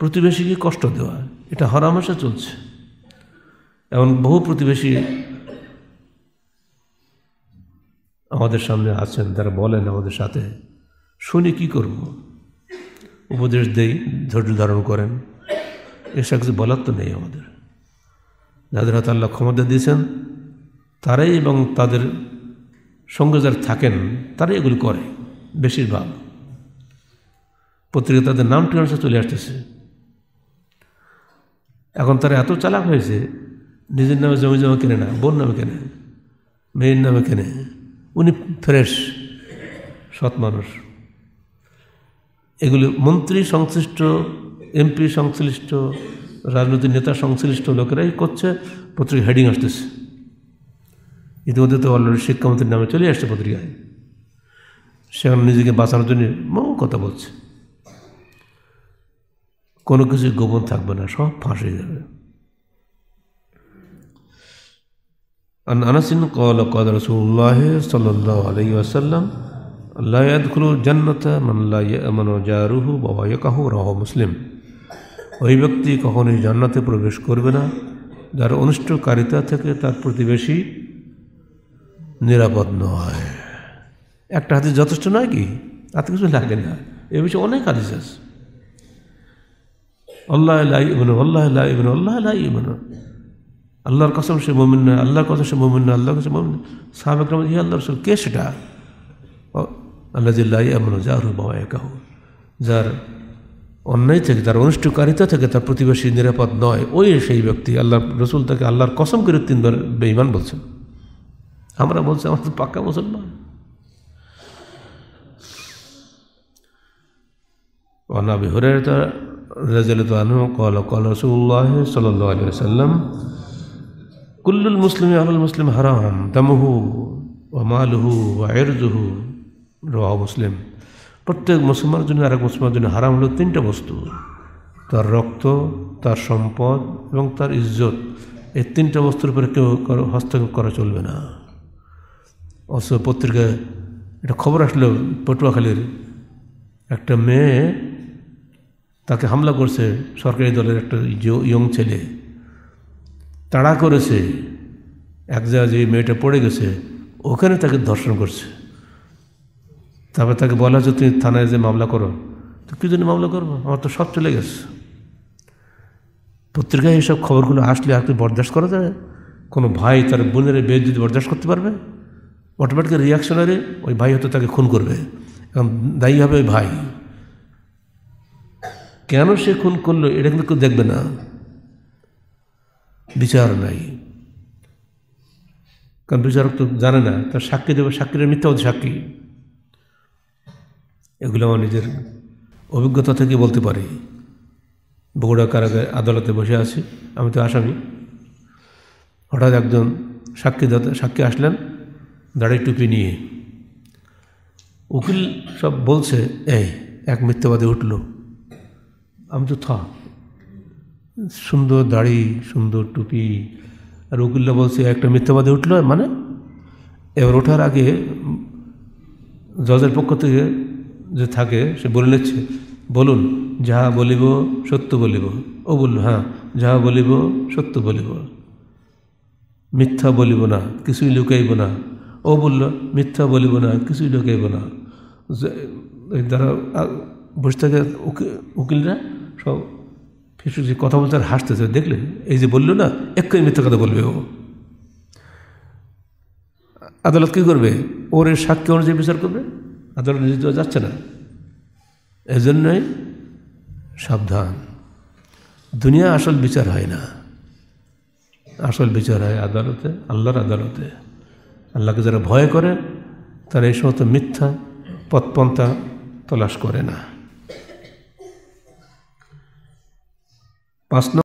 প্রতিবেশীকে কষ্ট দেওয়া এটা হরামশা চলছে এমন বহু প্রতিবেশী আমাদের সামনে আছেন তারা বলেন আমাদের সাথে শুনে কি করব উপদেশ দেই ধৈর্য ধারণ করেন এসব কিছু বলার তো নেই আমাদের যাদের হাতে আল্লাহ ক্ষমতা দিয়েছেন তারাই এবং তাদের সঙ্গে যারা থাকেন তারাই এগুলো করে বেশিরভাগ পত্রিকা তাদের নাম ঠিকানা চলে আসতেছে এখন তারা এত চালাক হয়েছে নিজের নামে জমি জমা কেনে না বোন নামে কেনে মেয়ের নামে কেনে উনি ফ্রেশ সৎ মানুষ এগুলি মন্ত্রী সংশ্লিষ্ট এমপি সংশ্লিষ্ট রাজনৈতিক নেতা সংশ্লিষ্ট লোকেরাই করছে পত্রিকা হেডিং আসতেছে ইতিমধ্যে তো অলরেডি শিক্ষামন্ত্রীর নামে চলে আসছে পত্রিকায় সেখানে নিজেকে বাঁচানোর জন্য মৌ কথা বলছে কোনো কিছু গোপন থাকবে না সব ফাঁস হয়ে যাবে আনাসিন কল কদ রসুল্লাহ সাল্লাহ আলাই আসাল্লাম আল্লাহ ইয়াদুল জন্নত মানলা জারুহু বাবা কাহু রহ মুসলিম ওই ব্যক্তি কখনোই জান্নাতে প্রবেশ করবে না যার অনুষ্ঠকারিতা থেকে তার প্রতিবেশী নিরাপদ নয় একটা হাতে যথেষ্ট নয় কি তাতে কিছু লাগে না এ বিষয়ে অনেক হাদিস আছে আল্লাহ আল্লাহ আল্লাহ আল্লাহ আল্লাহ আল্লাহ আল্লাহর কসম সে মোমিন না আল্লাহর কথা সে মোমিন না আল্লাহর কাছে মোমিন সাহাব একরম ইয়া আল্লাহ রসুল কে সেটা আল্লাহ জিল্লা ইমন যার বাবা একাহু যার অন্যায় থেকে তার অনুষ্ঠকারিতা থেকে তার প্রতিবেশী নিরাপদ নয় ওই সেই ব্যক্তি আল্লাহ রসুল তাকে আল্লাহর কসম করে তিনবার বেইমান বলছেন আমরা বলছি আমার তো পাক্কা মুসলমান অনাবি হরে رضي الله عنه قال قال رسول الله صلى الله عليه وسلم كل المسلم على المسلم حرام دمه وماله وعرضه প্রত্যেক মুসলমানের জন্য আরেক মুসলমানের জন্য হারাম হলো তিনটা বস্তু তার রক্ত তার সম্পদ এবং তার ইজ্জত এই তিনটা বস্তুর উপরে কেউ হস্তক্ষেপ করা চলবে না অথচ পত্রিকায় একটা খবর আসলো পটুয়াখালীর একটা মেয়ে তাকে হামলা করছে সরকারি দলের একটা ইয়ং ছেলে তাড়া করেছে এক জায়গায় যে মেয়েটা পড়ে গেছে ওখানে তাকে ধর্ষণ করছে তারপর তাকে বলা হচ্ছে তুমি থানায় যে মামলা করো তো কী জন্য মামলা করবো আমার তো সব চলে গেছে পত্রিকায় এইসব খবরগুলো আসলে আর বরদাস্ত করা যায় কোনো ভাই তার বোনের বেদ যদি বরদাস্ত করতে পারবে অটোমেটিক রিয়াকশনারি ওই ভাই হয়তো তাকে খুন করবে এবং দায়ী হবে ওই ভাই কেন সে খুন করলো এটা কিন্তু দেখবে না বিচার নাই কারণ বিচারক তো জানে না তার সাক্ষী দেবে সাক্ষীরা মিথ্যা হতে সাক্ষী এগুলো আমার নিজের অভিজ্ঞতা থেকে বলতে পারি বগুড়া কারাগার আদালতে বসে আছি আমি তো আসামি হঠাৎ একজন সাক্ষীদাতা সাক্ষী আসলেন দাড়ি টুপি নিয়ে উকিল সব বলছে এই এক মিথ্যাবাদে উঠলো আমি তো থ সুন্দর দাড়ি সুন্দর টুপি আর উকিল্লা বলছে একটা মিথ্যাবাদে উঠলো মানে এবার ওঠার আগে জজের পক্ষ থেকে যে থাকে সে বলে নিচ্ছে বলুন যাহা বলিব সত্য বলিব ও বলল হ্যাঁ যাহা বলিব সত্য বলিব মিথ্যা বলিব না কিছুই লুকাইব না ও বলল মিথ্যা বলিব না কিছুই লুকাইব না যারা বসে থাকে উকিলরা সব যে কথা বলতে আর হাসতেছে দেখলে এই যে বললো না এক্ষুনি মিথ্যা কথা বলবে ও আদালত কী করবে ওর এই সাক্ষী অনুযায়ী বিচার করবে আদালত নিজে দেওয়া যাচ্ছে না এজন্যই সাবধান দুনিয়া আসল বিচার হয় না আসল বিচার হয় আদালতে আল্লাহর আদালতে আল্লাহকে যারা ভয় করে তারা এই সমস্ত মিথ্যা পথপন্থা তলাশ করে না По основе